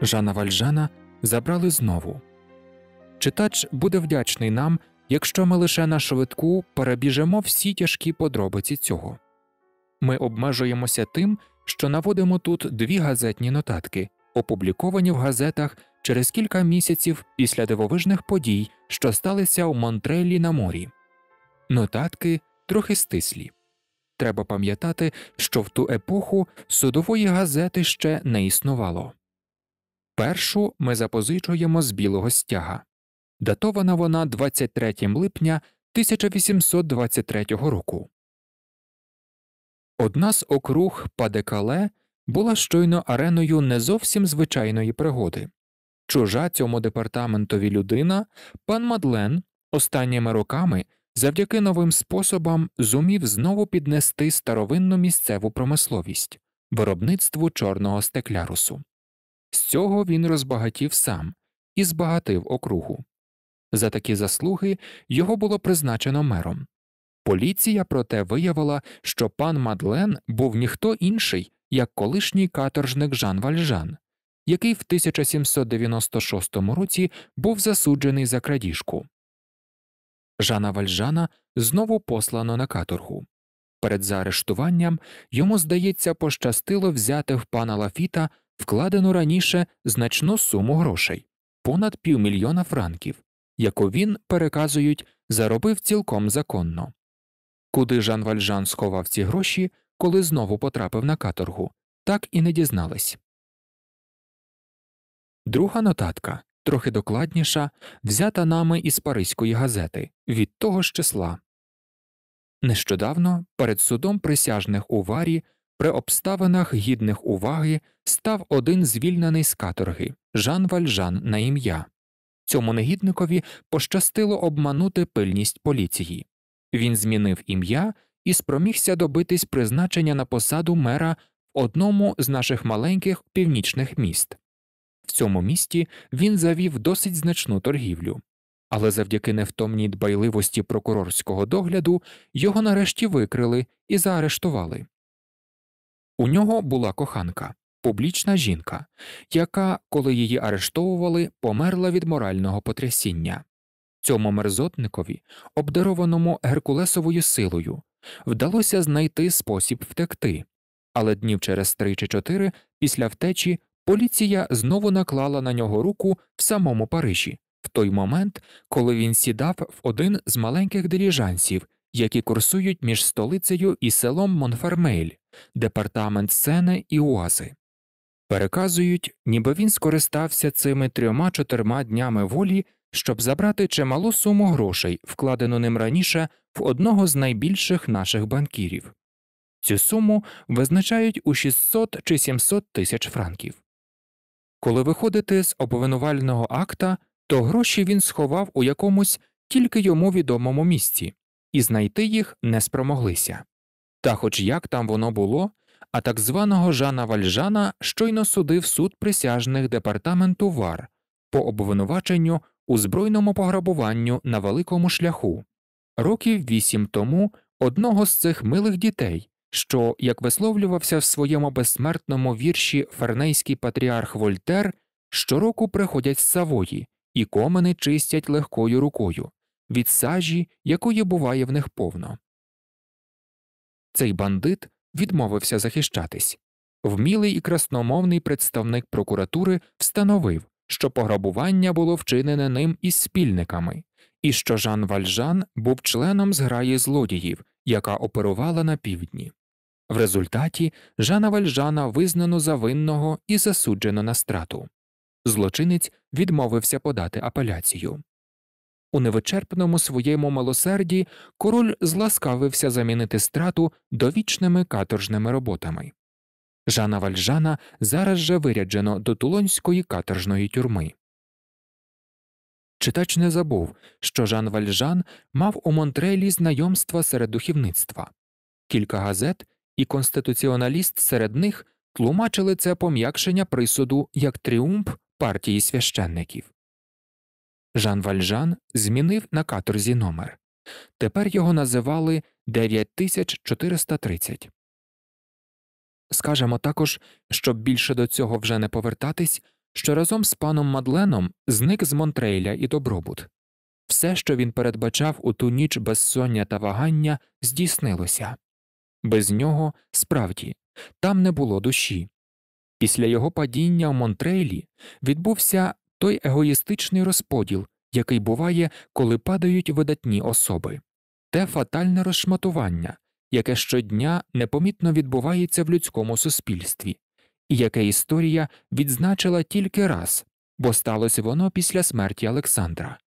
Жана Вальжана забрали знову. Читач буде вдячний нам, якщо ми лише на швидку перебіжемо всі тяжкі подробиці цього. Ми обмежуємося тим, що наводимо тут дві газетні нотатки, опубліковані в газетах через кілька місяців після дивовижних подій, що сталися у Монтрелі на морі. Нотатки трохи стислі. Треба пам'ятати, що в ту епоху судової газети ще не існувало. Першу ми запозичуємо з білого стяга. Датована вона 23 липня 1823 року. Одна з округ Падекале була щойно ареною не зовсім звичайної пригоди. Чужа цьому департаментові людина, пан Мадлен, останніми роками завдяки новим способам зумів знову піднести старовинну місцеву промисловість виробництву чорного стеклярусу. З цього він розбагатів сам і збагатив округу. За такі заслуги його було призначено мером. Поліція, проте, виявила, що пан Мадлен був ніхто інший, як колишній каторжник Жан Вальжан, який в 1796 році був засуджений за крадіжку. Жана Вальжана знову послано на каторгу. Перед заарештуванням йому, здається, пощастило взяти в пана Лафіта вкладено раніше значну суму грошей понад півмільйона франків, яку він, переказують, заробив цілком законно. Куди Жан Вальжан сховав ці гроші, коли знову потрапив на каторгу, так і не дізнались. Друга нотатка, трохи докладніша, взята нами із Паризької газети від того ж числа. Нещодавно перед судом присяжних у варі при обставинах гідних уваги став один звільнений з каторги Жан Вальжан на ім'я. Цьому негідникові пощастило обманути пильність поліції. Він змінив ім'я і спромігся добитись призначення на посаду мера в одному з наших маленьких північних міст. В цьому місті він завів досить значну торгівлю, але завдяки невтомній дбайливості прокурорського догляду його нарешті викрили і заарештували. У нього була коханка, публічна жінка, яка, коли її арештовували, померла від морального потрясіння. Цьому мерзотникові, обдарованому Геркулесовою силою, вдалося знайти спосіб втекти, але днів через три чи чотири після втечі поліція знову наклала на нього руку в самому Парижі, в той момент, коли він сідав в один з маленьких диліжансів які курсують між столицею і селом Монфармейль, департамент Сене і Уази. Переказують, ніби він скористався цими трьома чотирма днями волі, щоб забрати чималу суму грошей, вкладену ним раніше в одного з найбільших наших банкірів. Цю суму визначають у 600 чи 700 тисяч франків. Коли виходити з обвинувального акта, то гроші він сховав у якомусь тільки йому відомому місці, і знайти їх не спромоглися. Та хоч як там воно було, а так званого Жана Вальжана щойно судив суд присяжних департаменту ВАР по обвинуваченню у збройному пограбуванню на великому шляху. Років вісім тому одного з цих милих дітей, що, як висловлювався в своєму безсмертному вірші фернейський патріарх Вольтер, щороку приходять з Савої і комини чистять легкою рукою, від сажі, якої буває в них повно. Цей бандит відмовився захищатись. Вмілий і красномовний представник прокуратури встановив, що пограбування було вчинене ним із спільниками, і що Жан Вальжан був членом зграї злодіїв, яка оперувала на півдні. В результаті Жана Вальжана визнано завинного і засуджено на страту. Злочинець відмовився подати апеляцію. У невичерпному своєму милосерді король зласкавився замінити страту довічними каторжними роботами. Жана Вальжана зараз же виряджено до тулонської каторжної тюрми. Читач не забув, що Жан Вальжан мав у Монтрелі знайомства серед духівництва. Кілька газет і конституціоналіст серед них тлумачили це пом'якшення присуду як тріумф партії священників. Жан Вальжан змінив на каторзі номер. Тепер його називали 9430. Скажемо також, щоб більше до цього вже не повертатись, що разом з паном Мадленом зник з Монтрейля і добробут. Все, що він передбачав у ту ніч безсоння та вагання, здійснилося. Без нього справді там не було душі. Після його падіння в Монтрейлі відбувся той егоїстичний розподіл, який буває, коли падають видатні особи, те фатальне розшматування, яке щодня непомітно відбувається в людському суспільстві, і яке історія відзначила тільки раз, бо сталося воно після смерті Олександра.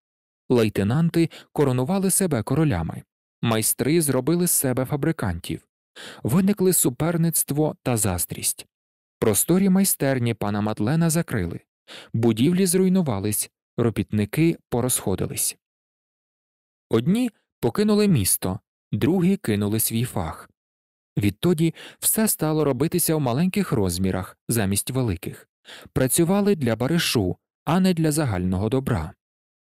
Лейтенанти коронували себе королями, майстри зробили з себе фабрикантів, виникли суперництво та заздрість. Просторі майстерні пана Матлена закрили, Будівлі зруйнувались, робітники порозходились. Одні покинули місто, другі кинули свій фах. Відтоді все стало робитися в маленьких розмірах замість великих, працювали для баришу, а не для загального добра.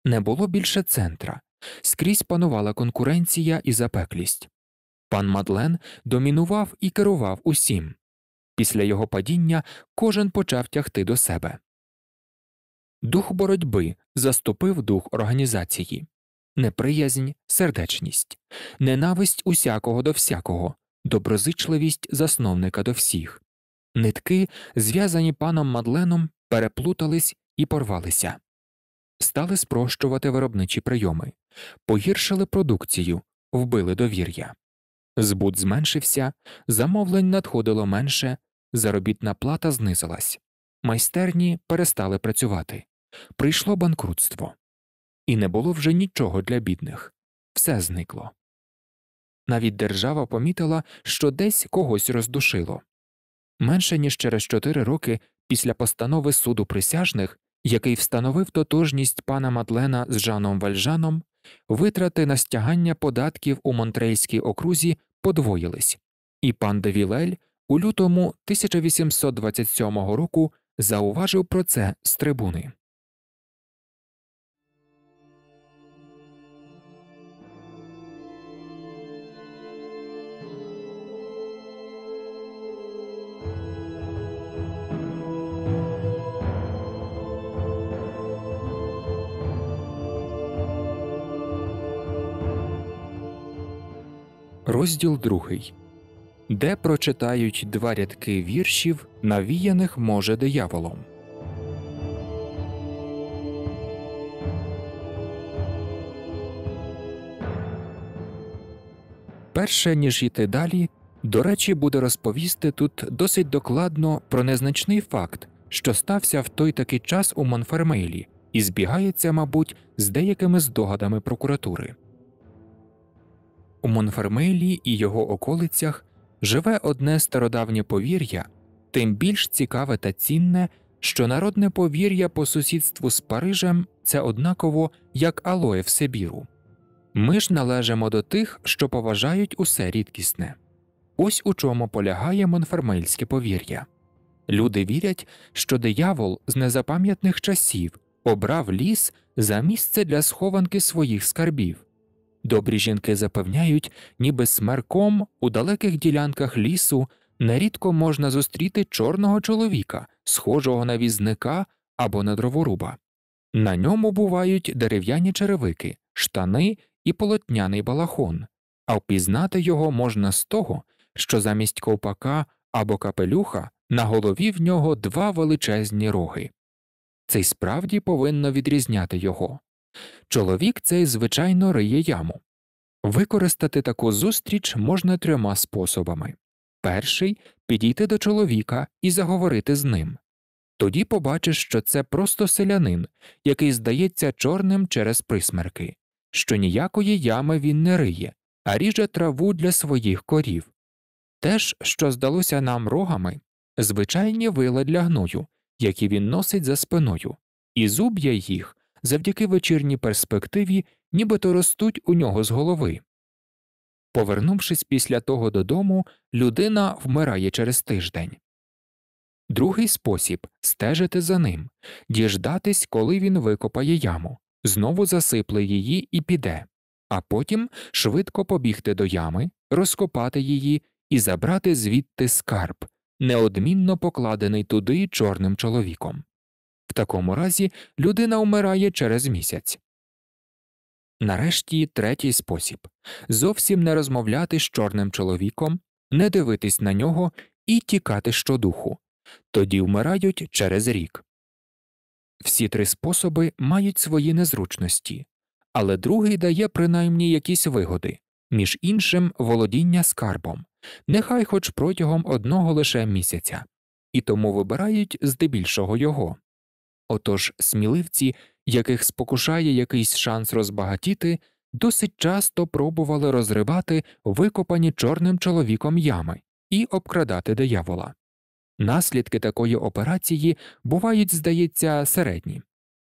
Не було більше центра, скрізь панувала конкуренція і запеклість. Пан Мадлен домінував і керував усім. Після його падіння кожен почав тягти до себе. Дух боротьби заступив дух організації, неприязнь, сердечність, ненависть усякого до всякого, доброзичливість засновника до всіх. Нитки, зв'язані паном Мадленом, переплутались і порвалися, стали спрощувати виробничі прийоми, погіршили продукцію, вбили довір'я. Збут зменшився, замовлень надходило менше, заробітна плата знизилась, майстерні перестали працювати. Прийшло банкрутство, і не було вже нічого для бідних все зникло. Навіть держава помітила, що десь когось роздушило. Менше ніж через чотири роки після постанови суду присяжних, який встановив тотожність пана Мадлена з Жаном Вальжаном, витрати на стягання податків у Монтрейській окрузі подвоїлись, і пан Девілель у лютому 1827 року зауважив про це з трибуни. розділ 2, де прочитають два рядки віршів, навіяних може дияволом. Перше ніж йти далі, до речі, буде розповісти тут досить докладно про незначний факт, що стався в той такий час у Монфермейлі, і збігається, мабуть, з деякими здогадами прокуратури. У Монфермелі і його околицях живе одне стародавнє повір'я, тим більш цікаве та цінне, що народне повір'я по сусідству з Парижем це однаково як алоє в Сибіру. Ми ж належимо до тих, що поважають усе рідкісне. Ось у чому полягає монфермельське повір'я. Люди вірять, що диявол з незапам'ятних часів обрав ліс за місце для схованки своїх скарбів. Добрі жінки запевняють, ніби смерком у далеких ділянках лісу нерідко можна зустріти чорного чоловіка, схожого на візника або на дроворуба. На ньому бувають дерев'яні черевики, штани і полотняний балахон, а впізнати його можна з того, що замість ковпака або капелюха на голові в нього два величезні роги. Це й справді повинно відрізняти його. Чоловік цей, звичайно, риє яму. Використати таку зустріч можна трьома способами перший підійти до чоловіка і заговорити з ним. Тоді побачиш, що це просто селянин, який здається чорним через присмерки, що ніякої ями він не риє, а ріже траву для своїх корів. Те ж, що здалося нам рогами, звичайні вила для гною, які він носить за спиною, і зуб'я їх завдяки вечірній перспективі, нібито ростуть у нього з голови. Повернувшись після того додому, людина вмирає через тиждень. Другий спосіб стежити за ним, діждатись, коли він викопає яму, знову засипле її і піде, а потім швидко побігти до ями, розкопати її і забрати звідти скарб, неодмінно покладений туди чорним чоловіком. В такому разі людина вмирає через місяць. Нарешті третій спосіб зовсім не розмовляти з чорним чоловіком, не дивитись на нього і тікати щодуху. Тоді вмирають через рік. Всі три способи мають свої незручності, але другий дає принаймні якісь вигоди, між іншим володіння скарбом, нехай хоч протягом одного лише місяця, і тому вибирають здебільшого його. Отож сміливці, яких спокушає якийсь шанс розбагатіти, досить часто пробували розривати викопані чорним чоловіком ями і обкрадати диявола. Наслідки такої операції бувають, здається, середні,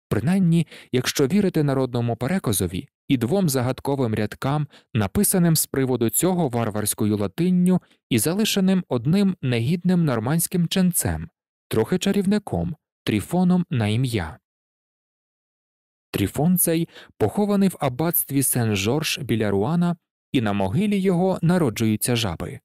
принаймні, якщо вірити народному переказові і двом загадковим рядкам, написаним з приводу цього варварською латинню і залишеним одним негідним нормандським ченцем, трохи чарівником тріфоном на ім'я. Тріфон цей похований в аббатстві Сен Жорж біля Руана, і на могилі його народжуються жаби.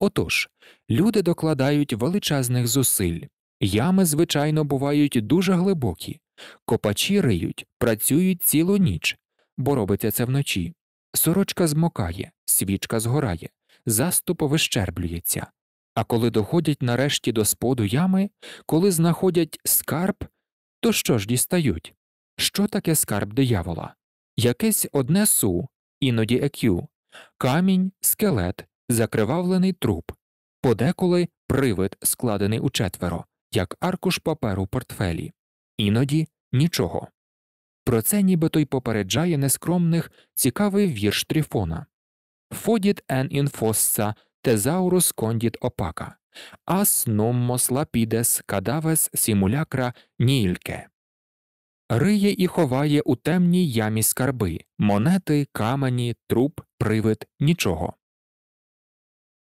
Отож, люди докладають величезних зусиль, ями, звичайно, бувають дуже глибокі, копачі риють, працюють цілу ніч, бо робиться це вночі. Сорочка змокає, свічка згорає, заступ вищерблюється, а коли доходять нарешті до споду ями, коли знаходять скарб, то що ж дістають? Що таке скарб диявола? Якесь одне су, іноді екю, камінь, скелет, закривавлений труп, подеколи привид, складений у четверо, як аркуш паперу портфелі, іноді нічого. Про це нібито й попереджає нескромних цікавий вірш тріфона Фодіт ен інфосса тезаурус кондіт опака, ас номмос лапідес кадавес сімулякра нільке. Риє і ховає у темній ямі скарби, монети, камені, труп, привид, нічого.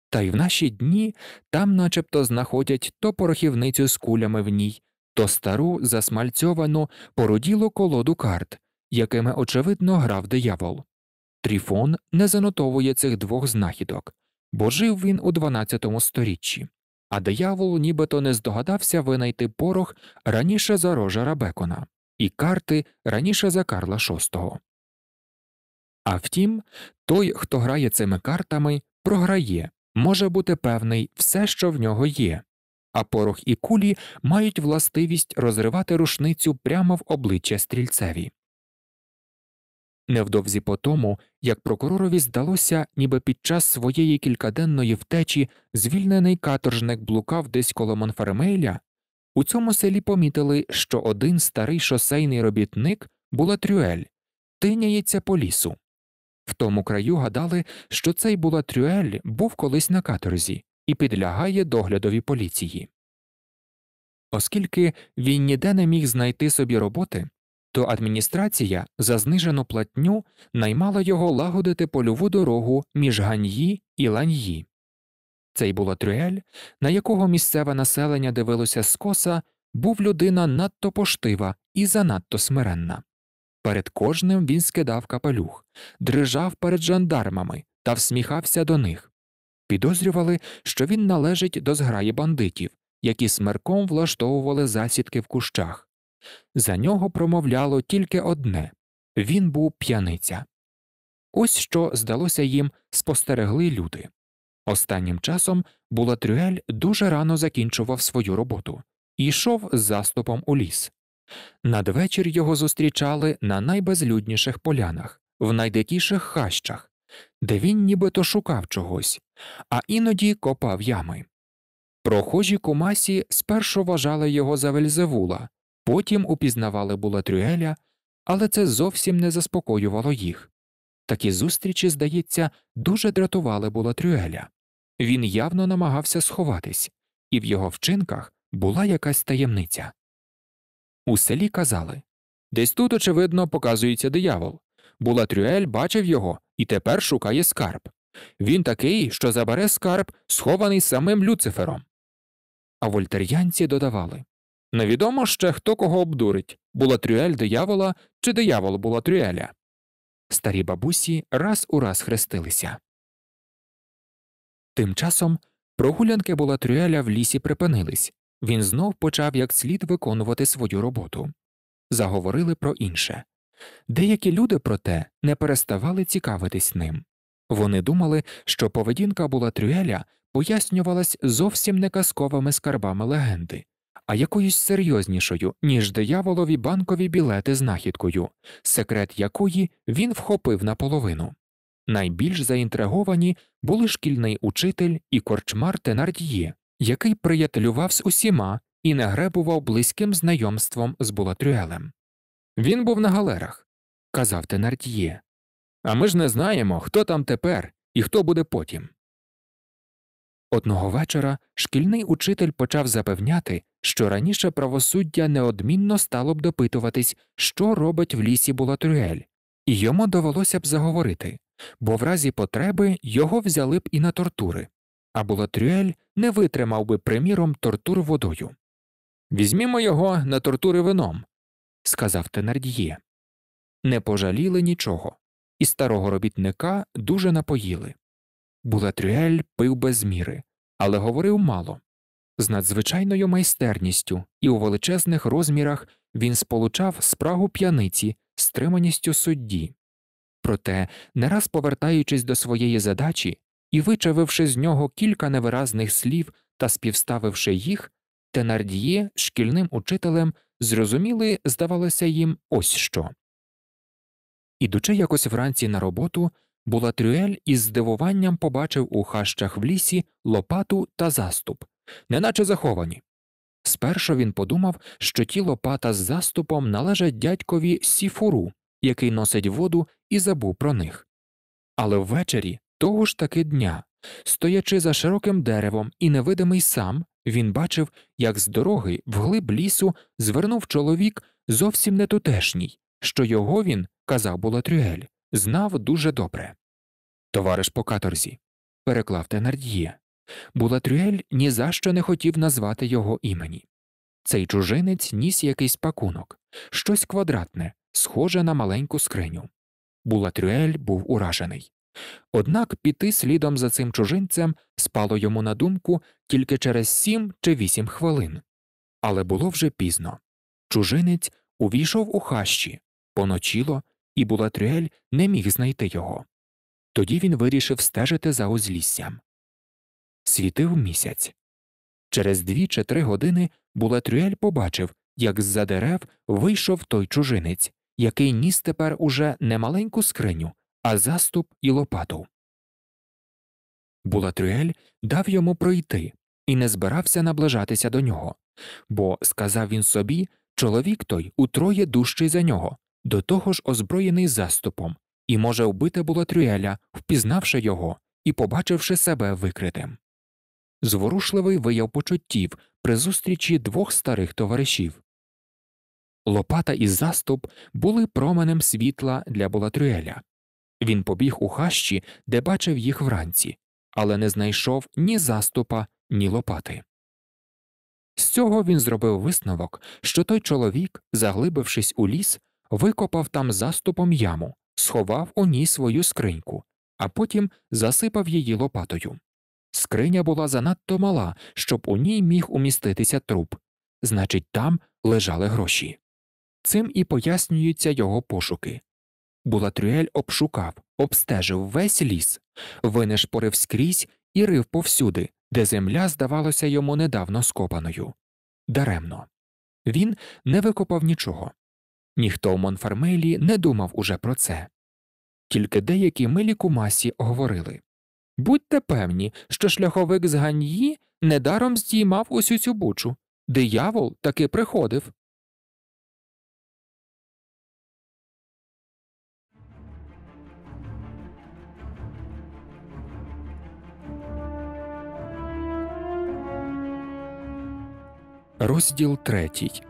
Та й в наші дні там начебто знаходять то порохівницю з кулями в ній, то стару засмальцьовану поруділу колоду карт, якими очевидно грав диявол. Тріфон не занотовує цих двох знахідок, бо жив він у 12 сторіччі, а диявол нібито не здогадався винайти порох раніше за Рожера Бекона і карти раніше за Карла VI. А втім, той, хто грає цими картами, програє, може бути певний все, що в нього є, а порох і кулі мають властивість розривати рушницю прямо в обличчя стрільцеві. Невдовзі по тому, як прокуророві здалося, ніби під час своєї кількаденної втечі звільнений каторжник блукав десь коло Монфермейля, у цьому селі помітили, що один старий шосейний робітник Булатрюель, тиняється по лісу. В тому краю гадали, що цей Булатрюель був колись на каторзі і підлягає доглядові поліції. Оскільки він ніде не міг знайти собі роботи, то адміністрація за знижену платню наймала його лагодити польову дорогу між ганьї і ланьї. Цей Булатрюель, на якого місцеве населення дивилося скоса, був людина надто поштива і занадто смиренна. Перед кожним він скидав капелюх, дрижав перед жандармами та всміхався до них. Підозрювали, що він належить до зграї бандитів, які смерком влаштовували засідки в кущах. За нього промовляло тільки одне він був п'яниця. Ось що, здалося їм, спостерегли люди. Останнім часом Булатрюель дуже рано закінчував свою роботу і йшов з заступом у ліс. Надвечір його зустрічали на найбезлюдніших полянах, в найдикіших хащах, де він нібито шукав чогось, а іноді копав ями. Прохожі кумасі спершу вважали його за Вельзевула, Потім упізнавали Булатрюеля, але це зовсім не заспокоювало їх. Такі зустрічі, здається, дуже дратували Булатрюеля. Він явно намагався сховатись, і в його вчинках була якась таємниця. У селі казали Десь тут, очевидно, показується диявол. Булатрюель бачив його і тепер шукає скарб. Він такий, що забере скарб, схований самим Люцифером. А вольтер'янці додавали Невідомо ще хто кого обдурить була диявола чи диявол була трюеля. Старі бабусі раз у раз хрестилися. Тим часом прогулянки була в лісі припинились він знов почав як слід виконувати свою роботу. Заговорили про інше. Деякі люди, проте, не переставали цікавитись ним. Вони думали, що поведінка Булатрюеля пояснювалась зовсім не казковими скарбами легенди а якоюсь серйознішою, ніж дияволові банкові білети з знахідкою, секрет якої він вхопив наполовину. Найбільш заінтриговані були шкільний учитель і корчмар Тенардіє, який приятелював з усіма і не гребував близьким знайомством з Булатрюелем. Він був на галерах, казав Тенардіє. А ми ж не знаємо, хто там тепер і хто буде потім. Одного вечора шкільний учитель почав запевняти, що раніше правосуддя неодмінно стало б допитуватись, що робить в лісі Булатуріель, і йому довелося б заговорити, бо в разі потреби його взяли б і на тортури, а Булатрюель не витримав би, приміром, тортур водою. Візьмімо його на тортури вином, сказав Тенардіє. Не пожаліли нічого, і старого робітника дуже напоїли. Булатрюель пив без міри, але говорив мало. З надзвичайною майстерністю і у величезних розмірах він сполучав спрагу п'яниці з триманістю судді. Проте, не раз повертаючись до своєї задачі і вичавивши з нього кілька невиразних слів та співставивши їх, Тенардіє шкільним учителем зрозуміли, здавалося їм ось що. Ідучи якось вранці на роботу, Булатрюель із здивуванням побачив у хащах в лісі лопату та заступ, неначе заховані. Спершу він подумав, що ті лопата з заступом належать дядькові сіфуру, який носить воду і забув про них. Але ввечері того ж таки дня, стоячи за широким деревом і невидимий сам, він бачив, як з дороги вглиб лісу звернув чоловік зовсім не тутешній, що його він казав Булатрюель знав дуже добре. Товариш по каторзі, переклав Тенард'є. Булатрюель ні за що не хотів назвати його імені. Цей чужинець ніс якийсь пакунок, щось квадратне, схоже на маленьку скриню. Булатрюель був уражений. Однак піти слідом за цим чужинцем спало йому на думку тільки через сім чи вісім хвилин. Але було вже пізно. Чужинець увійшов у хащі, поночіло, і Булатрюель не міг знайти його. Тоді він вирішив стежити за узліссям. Світив місяць. Через дві чи три години Булатрюель побачив, як з за дерев вийшов той чужинець, який ніс тепер уже не маленьку скриню, а заступ і лопату. Булатрюель дав йому пройти і не збирався наближатися до нього, бо, сказав він собі, чоловік той утроє дужчий за нього, до того ж озброєний заступом, і, може, вбита була трюеля, впізнавши його і побачивши себе викритим. Зворушливий вияв почуттів при зустрічі двох старих товаришів. Лопата і заступ були променем світла для Болатрюеля. Він побіг у хащі, де бачив їх вранці, але не знайшов ні заступа, ні лопати. З цього він зробив висновок, що той чоловік, заглибившись у ліс, викопав там заступом яму, сховав у ній свою скриньку, а потім засипав її лопатою. Скриня була занадто мала, щоб у ній міг уміститися труп, значить, там лежали гроші. Цим і пояснюються його пошуки. Булатрюель обшукав, обстежив весь ліс, винешпорив скрізь і рив повсюди, де земля здавалася йому недавно скопаною. Даремно. Він не викопав нічого, Ніхто в Монфармелі не думав уже про це. Тільки деякі милі кумасі говорили Будьте певні, що шляховик з Ганьї недаром здіймав усю цю бучу, диявол таки приходив. Розділ третій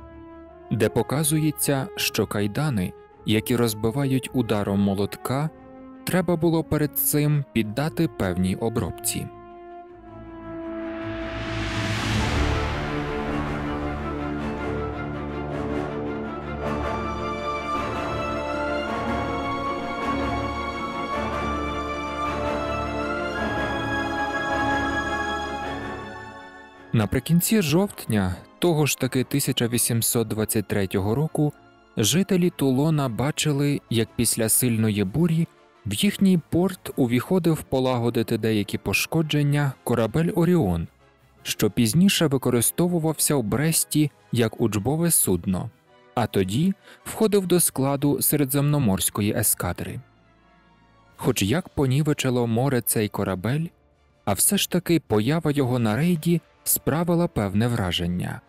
де показується, що кайдани, які розбивають ударом молотка, треба було перед цим піддати певній обробці. Наприкінці жовтня того ж таки 1823 року жителі Тулона бачили, як після сильної бурі в їхній порт увіходив полагодити деякі пошкодження корабель Оріон, що пізніше використовувався в Бресті як учбове судно, а тоді входив до складу середземноморської ескадри. Хоч як понівечило море цей корабель, а все ж таки поява його на рейді справила певне враження.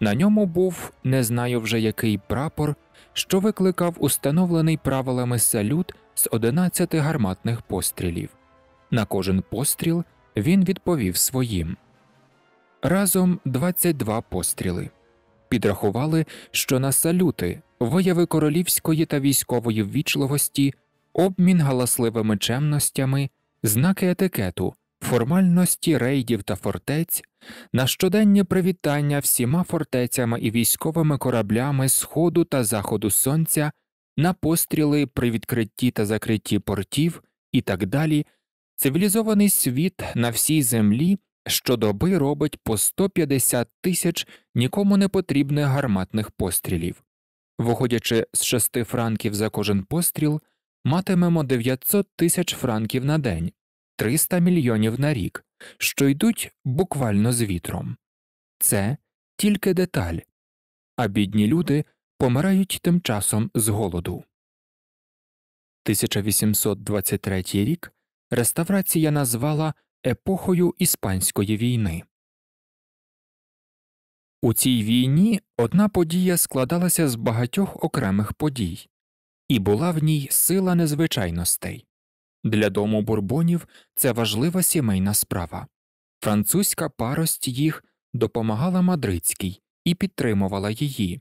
На ньому був не знаю вже який прапор, що викликав установлений правилами салют з 11 гарматних пострілів. На кожен постріл він відповів своїм. Разом 22 постріли. Підрахували, що на салюти вияви королівської та військової ввічливості, обмін галасливими чемностями, знаки етикету, формальності рейдів та фортець, на щоденні привітання всіма фортецями і військовими кораблями сходу та заходу сонця, на постріли при відкритті та закритті портів і так далі, цивілізований світ на всій землі щодоби робить по 150 тисяч нікому не потрібних гарматних пострілів. Виходячи з 6 франків за кожен постріл, матимемо 900 тисяч франків на день. 300 мільйонів на рік, що йдуть буквально з вітром. Це тільки деталь, а бідні люди помирають тим часом з голоду. 1823 рік реставрація назвала епохою Іспанської війни. У цій війні одна подія складалася з багатьох окремих подій, і була в ній сила незвичайностей. Для дому бурбонів це важлива сімейна справа. Французька парость їх допомагала мадридській і підтримувала її,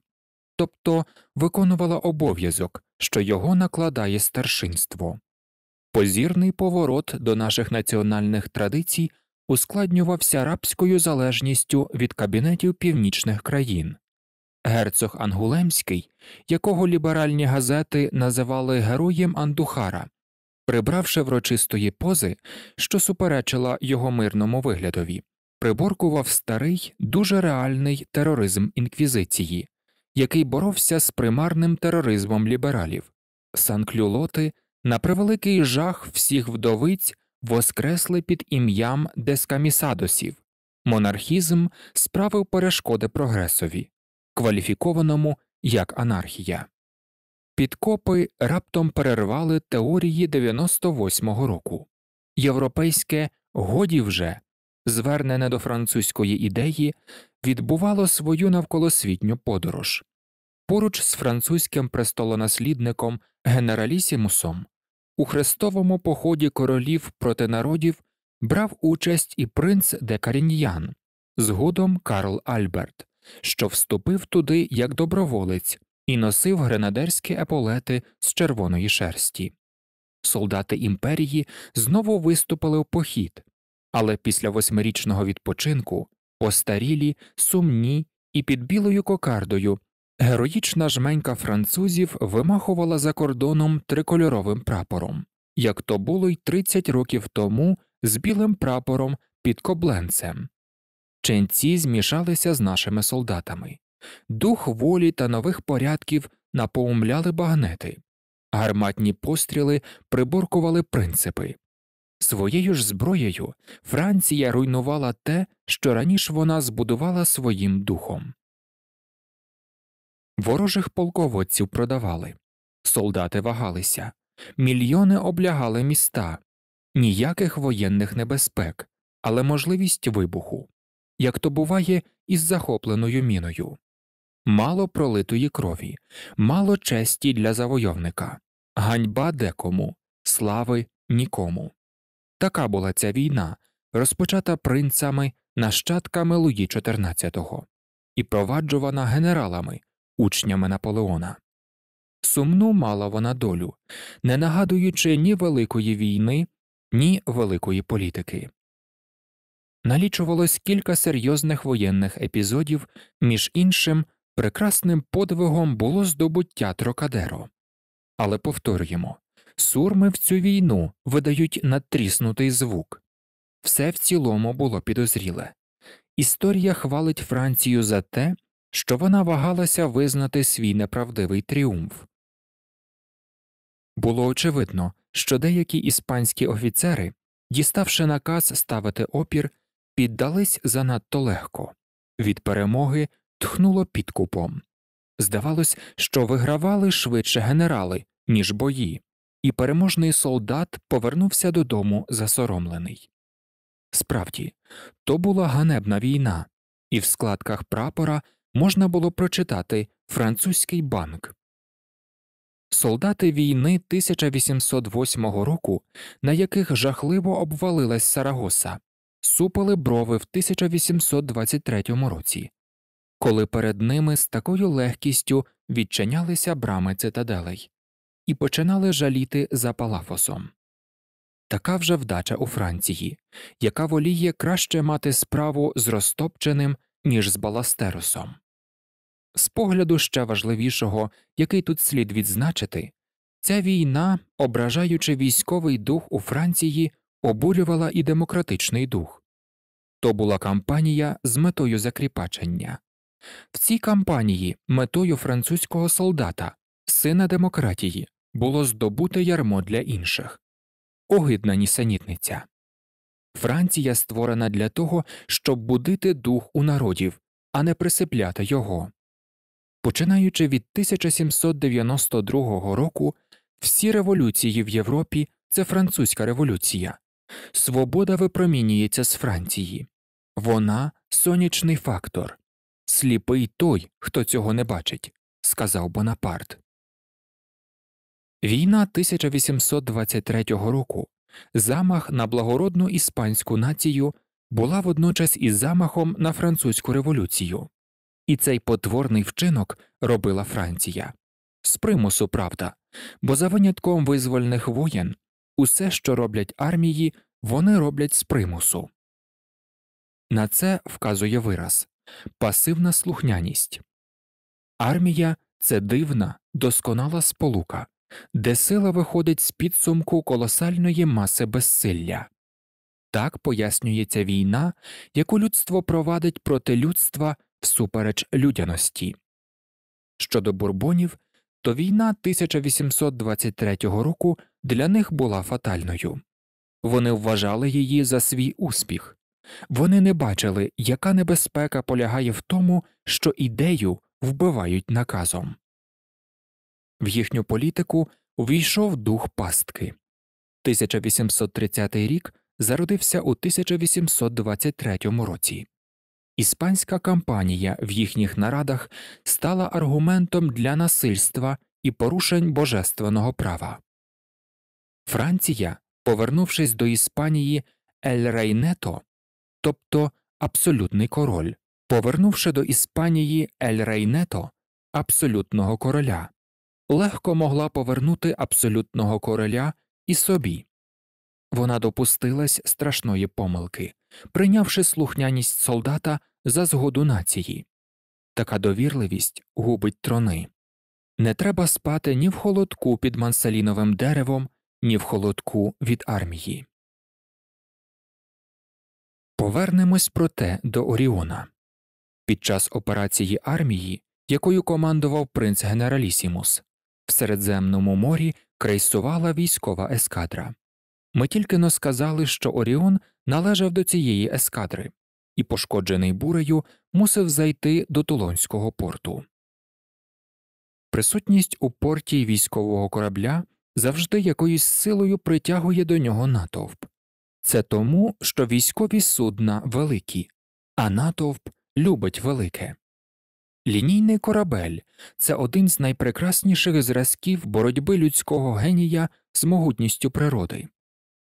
тобто виконувала обов'язок, що його накладає старшинство. Позірний поворот до наших національних традицій ускладнювався рабською залежністю від кабінетів північних країн. Герцог Ангулемський, якого ліберальні газети називали героєм Андухара прибравши врочистої пози, що суперечила його мирному виглядові, приборкував старий, дуже реальний тероризм інквізиції, який боровся з примарним тероризмом лібералів. Санклюлоти, на превеликий жах всіх вдовиць воскресли під ім'ям дескамісадосів, монархізм справив перешкоди прогресові, кваліфікованому як анархія. Підкопи раптом перервали теорії 98-го року. Європейське годі вже, звернене до французької ідеї, відбувало свою навколосвітню подорож. Поруч з французьким престолонаслідником генералісімусом у хрестовому поході королів проти народів брав участь і принц Декаріньян, згодом Карл Альберт, що вступив туди як доброволець і носив гренадерські еполети з червоної шерсті. Солдати імперії знову виступили в похід, але після восьмирічного відпочинку постарілі, сумні і під білою кокардою героїчна жменька французів вимахувала за кордоном трикольоровим прапором, як то було й 30 років тому з білим прапором під кобленцем. Ченці змішалися з нашими солдатами. Дух волі та нових порядків напоумляли багнети, гарматні постріли приборкували принципи. Своєю ж зброєю Франція руйнувала те, що раніше вона збудувала своїм духом. Ворожих полководців продавали, солдати вагалися, мільйони облягали міста, ніяких воєнних небезпек, але можливість вибуху, як то буває із захопленою міною мало пролитої крові, мало честі для завойовника, ганьба декому, слави нікому. Така була ця війна, розпочата принцами, нащадками Луї XIV і проваджувана генералами, учнями Наполеона. Сумну мала вона долю, не нагадуючи ні великої війни, ні великої політики. Налічувалось кілька серйозних воєнних епізодів, між іншим Прекрасним подвигом було здобуття Трокадеро. Але повторюємо сурми в цю війну видають натріснутий звук все в цілому було підозріле. Історія хвалить Францію за те, що вона вагалася визнати свій неправдивий тріумф. Було очевидно, що деякі іспанські офіцери, діставши наказ ставити опір, піддались занадто легко від перемоги тхнуло підкупом. Здавалось, що вигравали швидше генерали, ніж бої, і переможний солдат повернувся додому засоромлений. Справді, то була ганебна війна, і в складках прапора можна було прочитати французький банк. Солдати війни 1808 року, на яких жахливо обвалилась Сарагоса, супили брови в 1823 році, коли перед ними з такою легкістю відчинялися брами цитаделей і починали жаліти за палафосом. Така вже вдача у Франції, яка воліє краще мати справу з розтопченим, ніж з баластеросом. З погляду ще важливішого, який тут слід відзначити, ця війна, ображаючи військовий дух у Франції, обурювала і демократичний дух то була кампанія з метою закріпачення, в цій кампанії метою французького солдата, сина демократії, було здобути ярмо для інших огидна нісенітниця. Франція створена для того, щоб будити дух у народів, а не присипляти його. Починаючи від 1792 року, всі революції в Європі це французька революція, свобода випромінюється з Франції, вона сонячний фактор. Сліпий той, хто цього не бачить, сказав Бонапарт. Війна 1823 року, замах на благородну іспанську націю, була водночас із замахом на французьку революцію, і цей потворний вчинок робила Франція. З примусу правда, бо за винятком визвольних воєн усе, що роблять армії, вони роблять з примусу. На це вказує вираз пасивна слухняність. Армія це дивна, досконала сполука, де сила виходить з підсумку колосальної маси безсилля. Так пояснюється війна, яку людство провадить проти людства всупереч людяності. Щодо бурбонів, то війна 1823 року для них була фатальною вони вважали її за свій успіх, вони не бачили, яка небезпека полягає в тому, що ідею вбивають наказом. В їхню політику увійшов дух пастки. 1830 рік зародився у 1823 році. Іспанська кампанія в їхніх нарадах стала аргументом для насильства і порушень божественного права. Франція, повернувшись до Іспанії Ель Рейнето, тобто абсолютний король, повернувши до Іспанії Ель Рейнето абсолютного короля, легко могла повернути абсолютного короля і собі. Вона допустилась страшної помилки, прийнявши слухняність солдата за згоду нації. Така довірливість губить трони. Не треба спати ні в холодку під мансаліновим деревом, ні в холодку від армії. Повернемось проте до Оріона. Під час операції армії, якою командував принц Генералісімус, в Середземному морі крейсувала військова ескадра. Ми тільки но сказали, що Оріон належав до цієї ескадри, і, пошкоджений бурею, мусив зайти до Тулонського порту. Присутність у порті військового корабля завжди якоюсь силою притягує до нього натовп. Це тому, що військові судна великі, а натовп любить велике. Лінійний корабель це один з найпрекрасніших зразків боротьби людського генія з могутністю природи.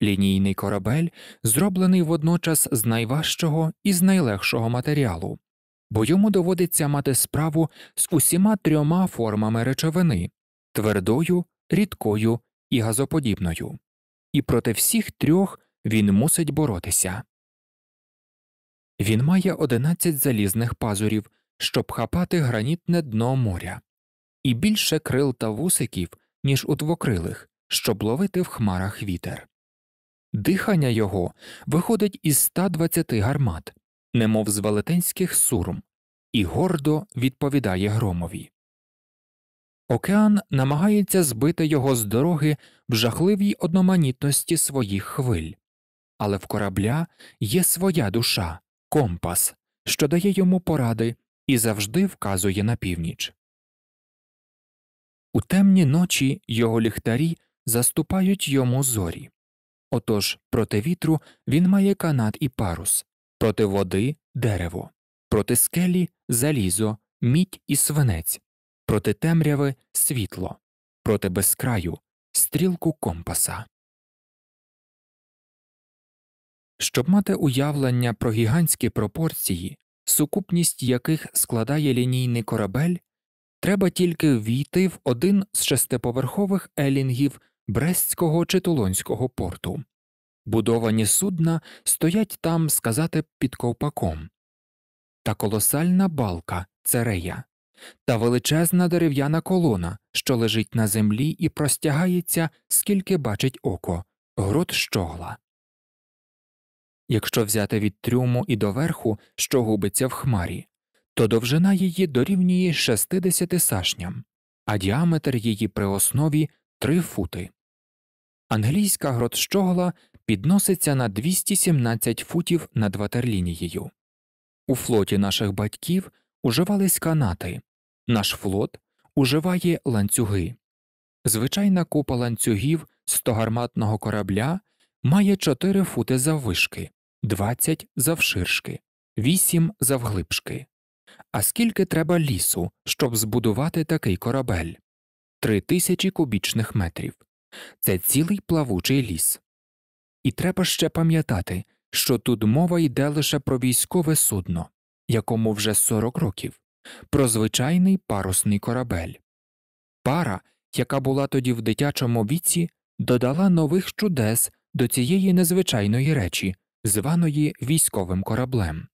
Лінійний корабель зроблений водночас з найважчого і з найлегшого матеріалу, бо йому доводиться мати справу з усіма трьома формами речовини твердою, рідкою і газоподібною, і проти всіх трьох він мусить боротися. Він має 11 залізних пазурів, щоб хапати гранітне дно моря, і більше крил та вусиків, ніж у двокрилих, щоб ловити в хмарах вітер. Дихання його виходить із 120 гармат, немов з велетенських сурм, і гордо відповідає громові. Океан намагається збити його з дороги в жахливій одноманітності своїх хвиль але в корабля є своя душа, компас, що дає йому поради і завжди вказує на північ. У темні ночі його ліхтарі заступають йому зорі. Отож, проти вітру він має канат і парус, проти води дерево, проти скелі залізо, мідь і свинець, проти темряви світло, проти безкраю стрілку компаса. Щоб мати уявлення про гігантські пропорції, сукупність яких складає лінійний корабель, треба тільки війти в один з шестиповерхових елінгів Брестського чи Тулонського порту. Будовані судна стоять там сказати під ковпаком, та колосальна балка церея, та величезна дерев'яна колона, що лежить на землі і простягається, скільки бачить око, грот щогла. Якщо взяти від трюму і до верху, що губиться в хмарі, то довжина її дорівнює 60 сашням, а діаметр її при основі 3 фути. Англійська гротщогла підноситься на 217 футів над ватерлінією. У флоті наших батьків уживались канати, наш флот уживає ланцюги. Звичайна купа ланцюгів з гарматного корабля має 4 фути заввишки, 20 завширшки, 8 завглибшки. А скільки треба лісу, щоб збудувати такий корабель? 3000 кубічних метрів. Це цілий плавучий ліс. І треба ще пам'ятати, що тут мова йде лише про військове судно, якому вже 40 років, про звичайний парусний корабель. Пара, яка була тоді в дитячому віці, додала нових чудес до цієї незвичайної речі, званої військовим кораблем.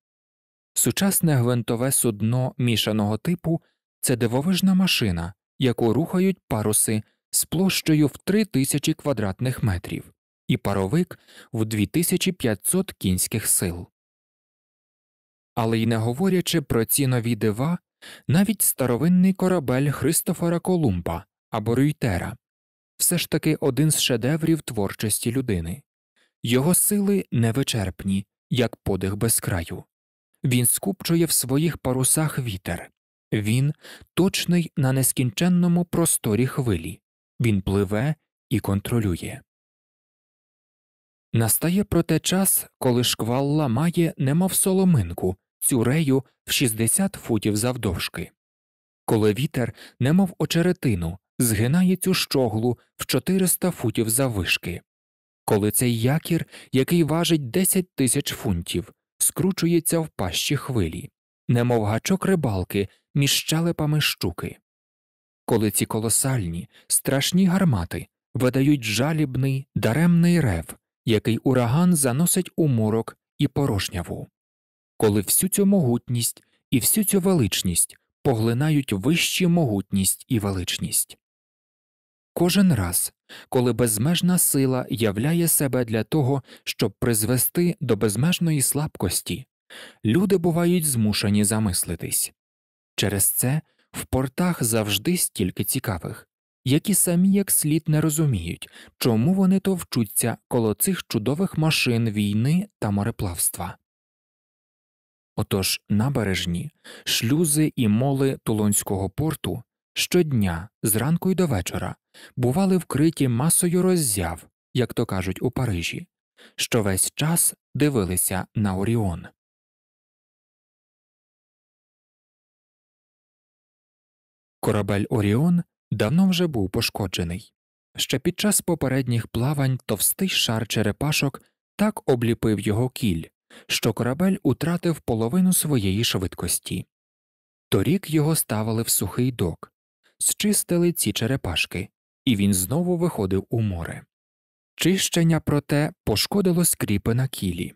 Сучасне гвинтове судно мішаного типу це дивовижна машина, яку рухають паруси з площею в 3000 квадратних метрів і паровик в 2500 кінських сил. Але й не говорячи про ці нові дива, навіть старовинний корабель Христофора Колумба або Рюйтера все ж таки один з шедеврів творчості людини. Його сили невичерпні, як подих без краю. Він скупчує в своїх парусах вітер, він точний на нескінченному просторі хвилі, він пливе і контролює. Настає проте час, коли шквал ламає, немов соломинку, цю рею в 60 футів завдовжки, коли вітер, немов очеретину, згинає цю щоглу в 400 футів заввишки. Коли цей якір, який важить 10 тисяч фунтів, скручується в пащі хвилі, немов гачок рибалки між щелепами щуки. Коли ці колосальні, страшні гармати видають жалібний, даремний рев, який ураган заносить у морок і порожняву, коли всю цю могутність і всю цю величність поглинають вищі могутність і величність. Кожен раз, коли безмежна сила являє себе для того, щоб призвести до безмежної слабкості, люди бувають змушені замислитись. Через це в портах завжди стільки цікавих, які самі як слід не розуміють, чому вони товчуться коло цих чудових машин війни та мореплавства. Отож набережні, шлюзи і моли Тулонського порту щодня зранку й до вечора бували вкриті масою роззяв, як то кажуть у Парижі, що весь час дивилися на Оріон. Корабель Оріон давно вже був пошкоджений. Ще під час попередніх плавань товстий шар черепашок так обліпив його кіль, що корабель утратив половину своєї швидкості. Торік його ставили в сухий док, зчистили ці черепашки, і він знову виходив у море. Чищення, проте, пошкодило скріпи на кілі.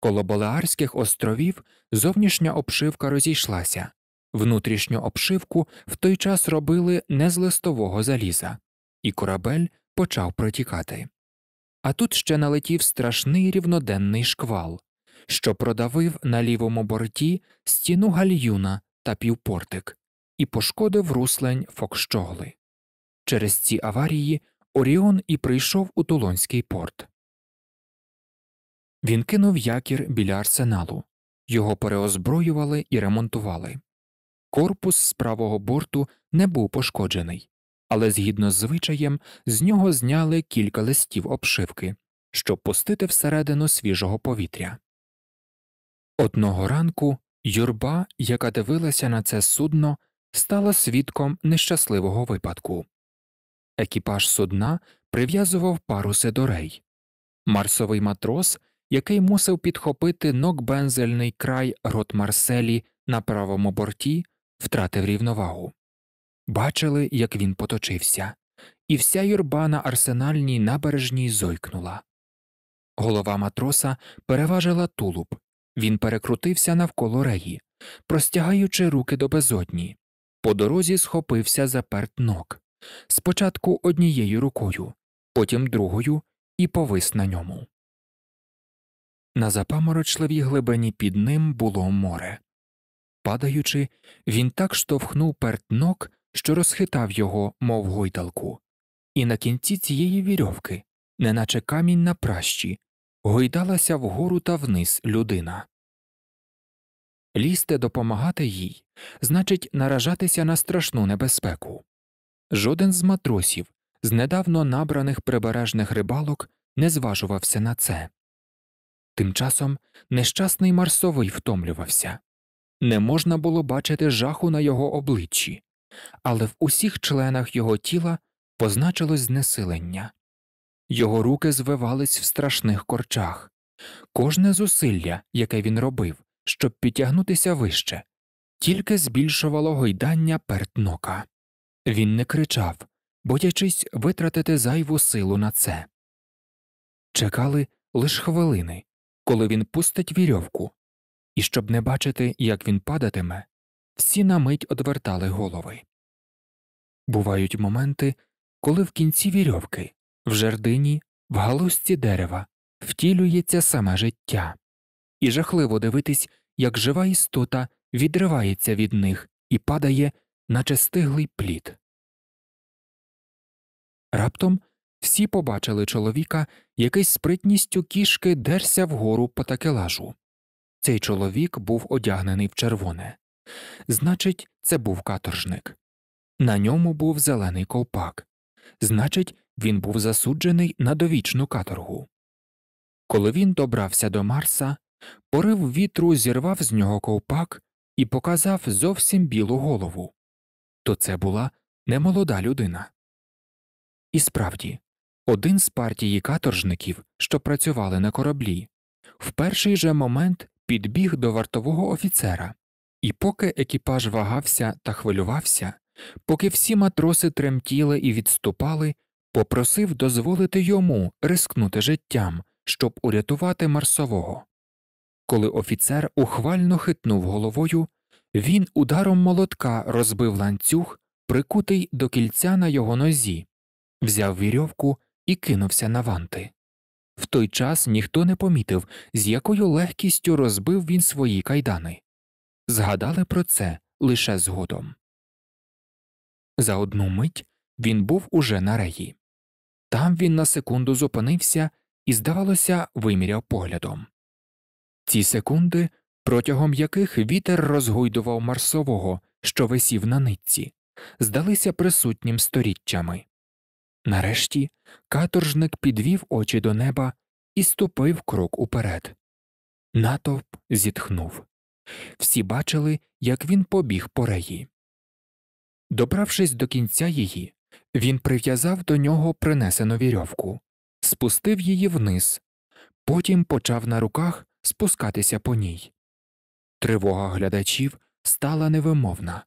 Коло Балеарських островів зовнішня обшивка розійшлася, внутрішню обшивку в той час робили не з листового заліза, і корабель почав протікати. А тут ще налетів страшний рівноденний шквал, що продавив на лівому борті стіну гальюна та півпортик і пошкодив руслень фокщогли. Через ці аварії Оріон і прийшов у Тулонський порт. Він кинув якір біля арсеналу, його переозброювали і ремонтували. Корпус з правого борту не був пошкоджений, але згідно з звичаєм з нього зняли кілька листів обшивки, щоб пустити всередину свіжого повітря. Одного ранку юрба, яка дивилася на це судно, стала свідком нещасливого випадку. Екіпаж судна прив'язував паруси до рей. Марсовий матрос, який мусив підхопити нокбензельний край рот марселі на правому борті, втратив рівновагу. Бачили, як він поточився, і вся юрба на арсенальній набережній зойкнула. Голова матроса переважила тулуб, він перекрутився навколо реї, простягаючи руки до безодні. По дорозі схопився за ног спочатку однією рукою, потім другою і повис на ньому. На запаморочливій глибині під ним було море. Падаючи, він так штовхнув ног, що розхитав його, мов гойдалку, і на кінці цієї вірьовки, неначе камінь на пращі, гойдалася вгору та вниз людина. Лізти допомагати їй значить наражатися на страшну небезпеку. Жоден з матросів, з недавно набраних прибережних рибалок, не зважувався на це. Тим часом нещасний Марсовий втомлювався не можна було бачити жаху на його обличчі, але в усіх членах його тіла позначилось знесилення. Його руки звивались в страшних корчах, кожне зусилля, яке він робив, щоб підтягнутися вище, тільки збільшувало гойдання пертнока. Він не кричав, боячись витратити зайву силу на це. Чекали лише хвилини, коли він пустить вірьовку, і щоб не бачити, як він падатиме, всі на мить одвертали голови. Бувають моменти, коли в кінці вірьовки, в жердині, в галузці дерева втілюється саме життя, і жахливо дивитись, як жива істота відривається від них і падає наче стиглий плід. Раптом всі побачили чоловіка, який з спритністю кішки дерся вгору по такелажу. Цей чоловік був одягнений в червоне. Значить, це був каторжник. На ньому був зелений ковпак. Значить, він був засуджений на довічну каторгу. Коли він добрався до Марса, порив вітру зірвав з нього ковпак і показав зовсім білу голову то це була немолода людина. І справді, один з партії каторжників, що працювали на кораблі, в перший же момент підбіг до вартового офіцера, і поки екіпаж вагався та хвилювався, поки всі матроси тремтіли і відступали, попросив дозволити йому рискнути життям, щоб урятувати марсового. Коли офіцер ухвально хитнув головою, він ударом молотка розбив ланцюг, прикутий до кільця на його нозі, взяв вірьовку і кинувся на ванти. В той час ніхто не помітив, з якою легкістю розбив він свої кайдани. Згадали про це лише згодом. За одну мить він був уже на реї. Там він на секунду зупинився і, здавалося, виміряв поглядом. Ці секунди протягом яких вітер розгойдував марсового, що висів на нитці, здалися присутнім сторіччями. Нарешті каторжник підвів очі до неба і ступив крок уперед. Натовп зітхнув. Всі бачили, як він побіг по реї. Добравшись до кінця її, він прив'язав до нього принесену вірьовку, спустив її вниз, потім почав на руках спускатися по ній. Тривога глядачів стала невимовна.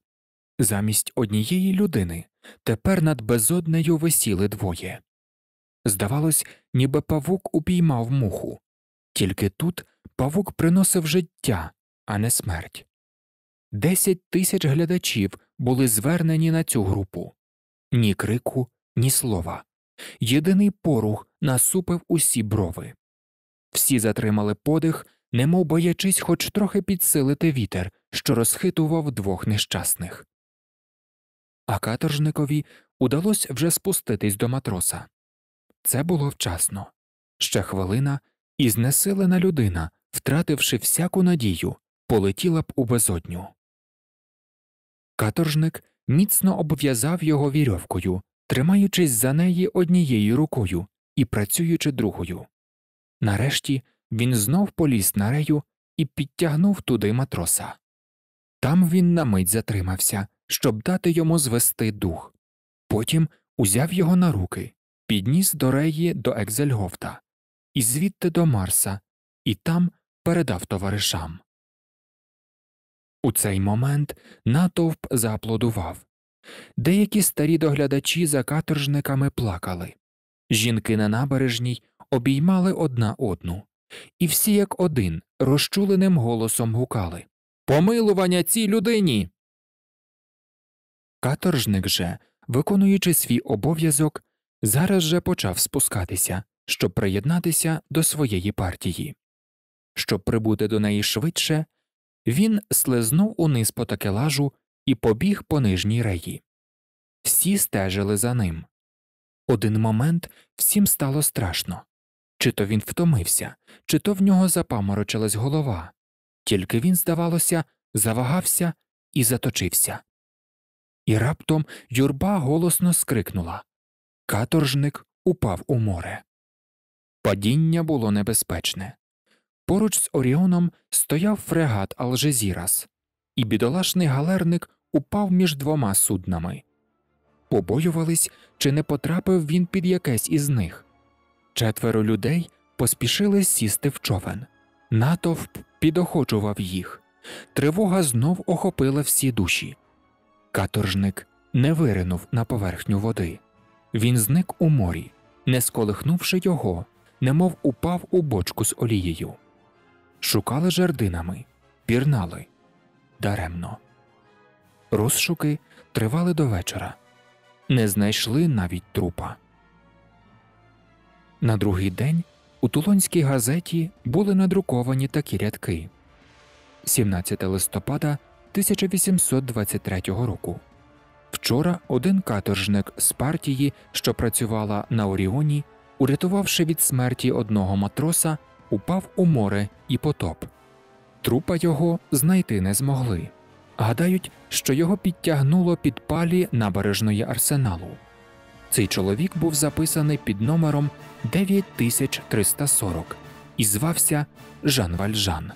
Замість однієї людини тепер над безоднею висіли двоє. Здавалось, ніби павук упіймав муху, тільки тут павук приносив життя, а не смерть. Десять тисяч глядачів були звернені на цю групу ні крику, ні слова. Єдиний порух насупив усі брови. Всі затримали подих немов боячись хоч трохи підсилити вітер, що розхитував двох нещасних. А каторжникові удалось вже спуститись до матроса. Це було вчасно. Ще хвилина, і знесилена людина, втративши всяку надію, полетіла б у безодню. Каторжник міцно обв'язав його вірьовкою, тримаючись за неї однією рукою і працюючи другою. Нарешті він знов поліз на рею і підтягнув туди матроса. Там він на мить затримався, щоб дати йому звести дух. Потім узяв його на руки, підніс до реї до Екзельгофта, і звідти до Марса, і там передав товаришам. У цей момент натовп зааплодував. Деякі старі доглядачі за каторжниками плакали. Жінки на набережній обіймали одна одну і всі як один розчуленим голосом гукали Помилування цій людині. Каторжник же, виконуючи свій обов'язок, зараз же почав спускатися, щоб приєднатися до своєї партії. Щоб прибути до неї швидше, він слизнув униз по такелажу і побіг по нижній реї. Всі стежили за ним. Один момент всім стало страшно. Чи то він втомився, чи то в нього запаморочилась голова, тільки він, здавалося, завагався і заточився. І раптом юрба голосно скрикнула Каторжник упав у море. Падіння було небезпечне. Поруч з Оріоном стояв фрегат Алжезірас, і бідолашний галерник упав між двома суднами. Побоювались, чи не потрапив він під якесь із них. Четверо людей поспішили сісти в човен. Натовп підохочував їх. Тривога знов охопила всі душі. Каторжник не виринув на поверхню води. Він зник у морі, не сколихнувши його, немов упав у бочку з олією. Шукали жердинами, пірнали даремно. Розшуки тривали до вечора, не знайшли навіть трупа. На другий день у Тулонській газеті були надруковані такі рядки 17 листопада 1823 року. Вчора один каторжник з партії, що працювала на Оріоні, урятувавши від смерті одного матроса, упав у море і потоп. Трупа його знайти не змогли. Гадають, що його підтягнуло під палі набережної арсеналу. Цей чоловік був записаний під номером 9340 і звався Жан Вальжан.